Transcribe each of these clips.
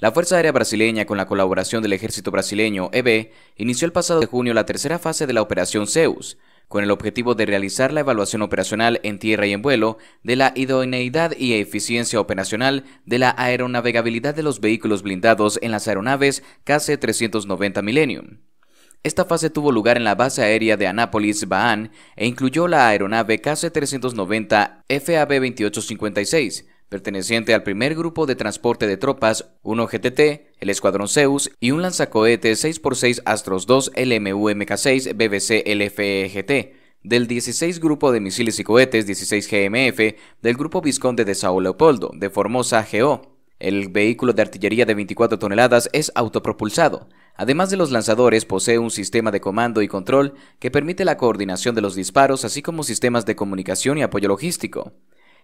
La Fuerza Aérea Brasileña, con la colaboración del Ejército Brasileño EB, inició el pasado de junio la tercera fase de la Operación Zeus, con el objetivo de realizar la evaluación operacional en tierra y en vuelo de la idoneidad y eficiencia operacional de la aeronavegabilidad de los vehículos blindados en las aeronaves KC-390 Millennium. Esta fase tuvo lugar en la base aérea de Anápolis, Bahán, e incluyó la aeronave KC-390 FAB-2856, perteneciente al primer grupo de transporte de tropas, 1GTT, el Escuadrón Zeus y un lanzacohete 6x6 Astros 2 lmumk mk 6 BBC LFEGT del 16 Grupo de Misiles y Cohetes 16 GMF del Grupo Visconde de Sao Leopoldo, de Formosa GO. El vehículo de artillería de 24 toneladas es autopropulsado. Además de los lanzadores, posee un sistema de comando y control que permite la coordinación de los disparos, así como sistemas de comunicación y apoyo logístico.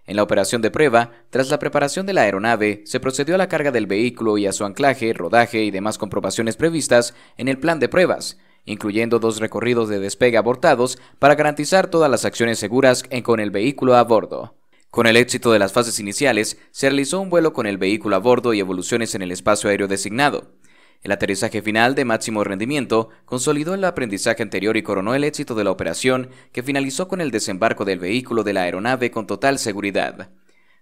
En la operación de prueba, tras la preparación de la aeronave, se procedió a la carga del vehículo y a su anclaje, rodaje y demás comprobaciones previstas en el plan de pruebas, incluyendo dos recorridos de despegue abortados para garantizar todas las acciones seguras con el vehículo a bordo. Con el éxito de las fases iniciales, se realizó un vuelo con el vehículo a bordo y evoluciones en el espacio aéreo designado. El aterrizaje final de máximo rendimiento consolidó el aprendizaje anterior y coronó el éxito de la operación, que finalizó con el desembarco del vehículo de la aeronave con total seguridad.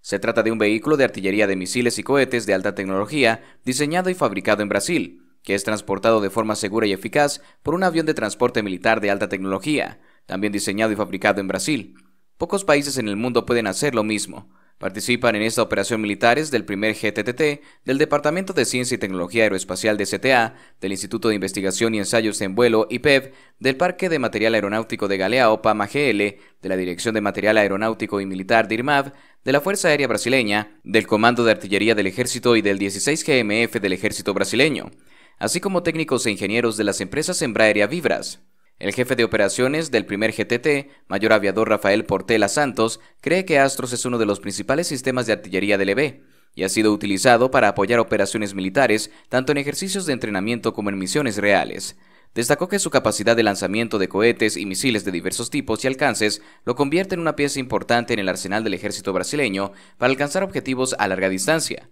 Se trata de un vehículo de artillería de misiles y cohetes de alta tecnología, diseñado y fabricado en Brasil, que es transportado de forma segura y eficaz por un avión de transporte militar de alta tecnología, también diseñado y fabricado en Brasil. Pocos países en el mundo pueden hacer lo mismo. Participan en esta operación militares del primer GTTT, del Departamento de Ciencia y Tecnología Aeroespacial de CTA, del Instituto de Investigación y Ensayos en Vuelo IPEV, del Parque de Material Aeronáutico de Galeao PAMA de la Dirección de Material Aeronáutico y Militar de IRMAV, de la Fuerza Aérea Brasileña, del Comando de Artillería del Ejército y del 16 GMF del Ejército Brasileño, así como técnicos e ingenieros de las empresas Embraer y Vibras. El jefe de operaciones del primer GTT, mayor aviador Rafael Portela Santos, cree que Astros es uno de los principales sistemas de artillería del EB y ha sido utilizado para apoyar operaciones militares tanto en ejercicios de entrenamiento como en misiones reales. Destacó que su capacidad de lanzamiento de cohetes y misiles de diversos tipos y alcances lo convierte en una pieza importante en el arsenal del ejército brasileño para alcanzar objetivos a larga distancia,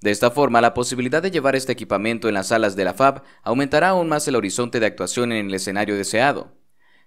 de esta forma, la posibilidad de llevar este equipamiento en las salas de la FAB aumentará aún más el horizonte de actuación en el escenario deseado.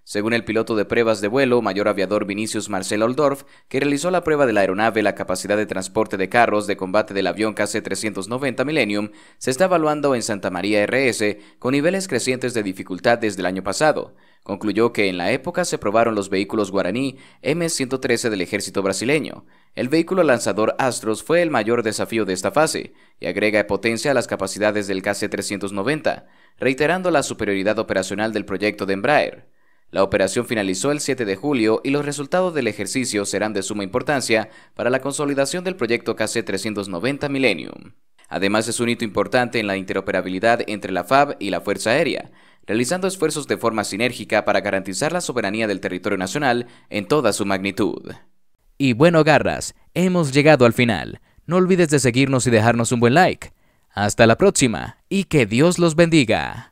Según el piloto de pruebas de vuelo, mayor aviador Vinicius Marcel Oldorf, que realizó la prueba de la aeronave, la capacidad de transporte de carros de combate del avión KC-390 Millennium se está evaluando en Santa María RS con niveles crecientes de dificultad desde el año pasado. Concluyó que en la época se probaron los vehículos guaraní M113 del ejército brasileño. El vehículo lanzador Astros fue el mayor desafío de esta fase y agrega potencia a las capacidades del KC-390, reiterando la superioridad operacional del proyecto de Embraer. La operación finalizó el 7 de julio y los resultados del ejercicio serán de suma importancia para la consolidación del proyecto KC-390 Millennium. Además es un hito importante en la interoperabilidad entre la FAB y la Fuerza Aérea, realizando esfuerzos de forma sinérgica para garantizar la soberanía del territorio nacional en toda su magnitud. Y bueno, garras, hemos llegado al final. No olvides de seguirnos y dejarnos un buen like. Hasta la próxima y que Dios los bendiga.